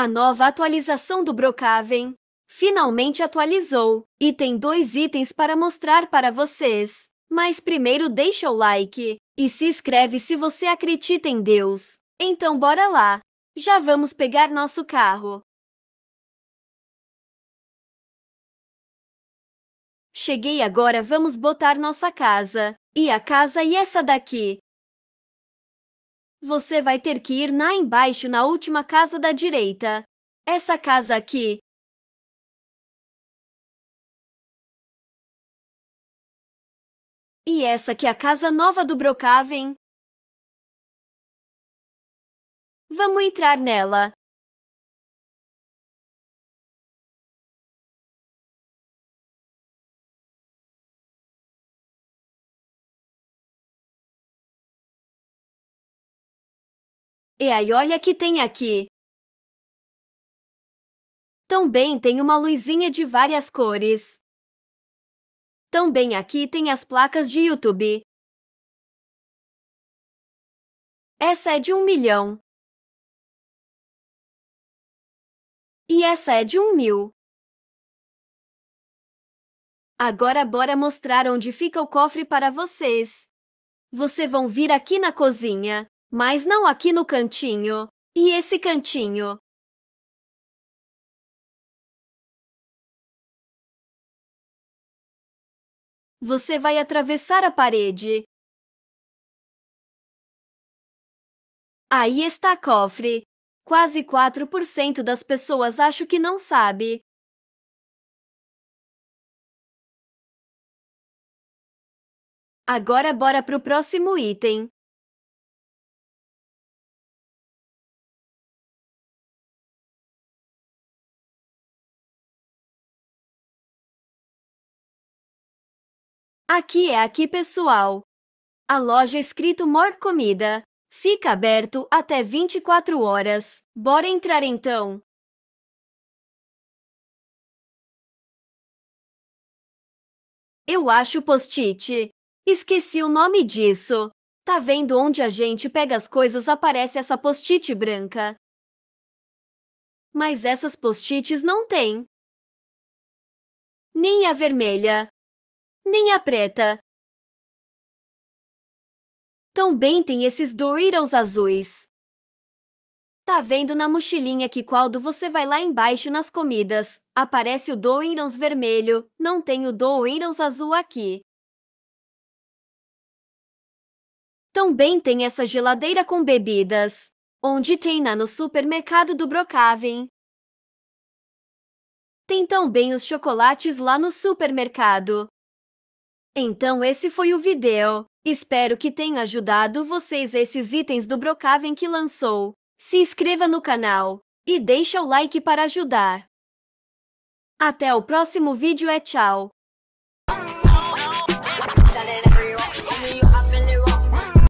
A nova atualização do Brocaven finalmente atualizou e tem dois itens para mostrar para vocês. Mas primeiro deixa o like e se inscreve se você acredita em Deus. Então bora lá. Já vamos pegar nosso carro. Cheguei agora, vamos botar nossa casa. E a casa e essa daqui. Você vai ter que ir lá embaixo na última casa da direita. Essa casa aqui. E essa que é a casa nova do Brocaven. Vamos entrar nela. E aí, olha que tem aqui. Também tem uma luzinha de várias cores. Também aqui tem as placas de YouTube. Essa é de um milhão. E essa é de um mil. Agora bora mostrar onde fica o cofre para vocês. Vocês vão vir aqui na cozinha. Mas não aqui no cantinho. E esse cantinho? Você vai atravessar a parede. Aí está cofre. Quase 4% das pessoas acho que não sabe. Agora bora pro próximo item. Aqui é aqui, pessoal. A loja escrito mor Comida fica aberto até 24 horas. Bora entrar então. Eu acho post-it. Esqueci o nome disso. Tá vendo onde a gente pega as coisas aparece essa post-it branca. Mas essas post-its não tem. Nem a vermelha nem a preta. Também tem esses Doritos azuis. Tá vendo na mochilinha que quando você vai lá embaixo nas comidas, aparece o Doritos vermelho, não tem o Doritos azul aqui. Também tem essa geladeira com bebidas, onde tem na no supermercado do Brocaven. Tem também os chocolates lá no supermercado. Então esse foi o vídeo. Espero que tenha ajudado vocês esses itens do Brocaven que lançou. Se inscreva no canal e deixa o like para ajudar. Até o próximo vídeo e tchau.